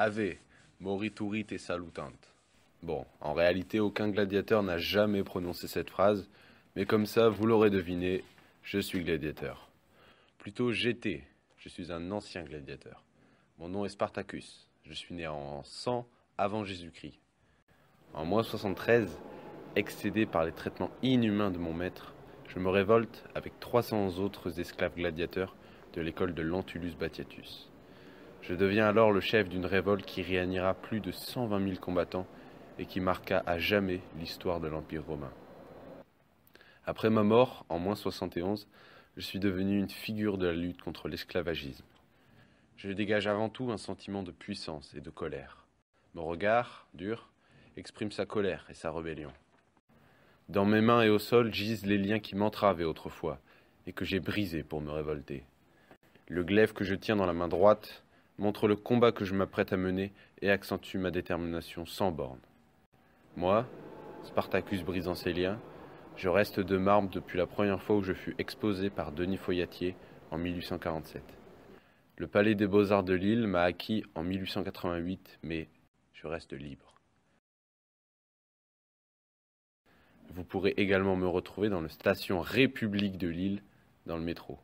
Ave, moriturit et salutant. Bon, en réalité, aucun gladiateur n'a jamais prononcé cette phrase, mais comme ça, vous l'aurez deviné, je suis gladiateur. Plutôt j'étais, je suis un ancien gladiateur. Mon nom est Spartacus, je suis né en 100 avant Jésus-Christ. En moins 73, excédé par les traitements inhumains de mon maître, je me révolte avec 300 autres esclaves gladiateurs de l'école de Lentulus Batiatus. Je deviens alors le chef d'une révolte qui réunira plus de 120 000 combattants et qui marqua à jamais l'histoire de l'Empire romain. Après ma mort, en moins 71, je suis devenu une figure de la lutte contre l'esclavagisme. Je dégage avant tout un sentiment de puissance et de colère. Mon regard, dur, exprime sa colère et sa rébellion. Dans mes mains et au sol gisent les liens qui m'entravaient autrefois et que j'ai brisés pour me révolter. Le glaive que je tiens dans la main droite montre le combat que je m'apprête à mener et accentue ma détermination sans borne. Moi, Spartacus brisant ses liens, je reste de marbre depuis la première fois où je fus exposé par Denis Foyatier en 1847. Le Palais des Beaux-Arts de Lille m'a acquis en 1888, mais je reste libre. Vous pourrez également me retrouver dans le station République de Lille, dans le métro.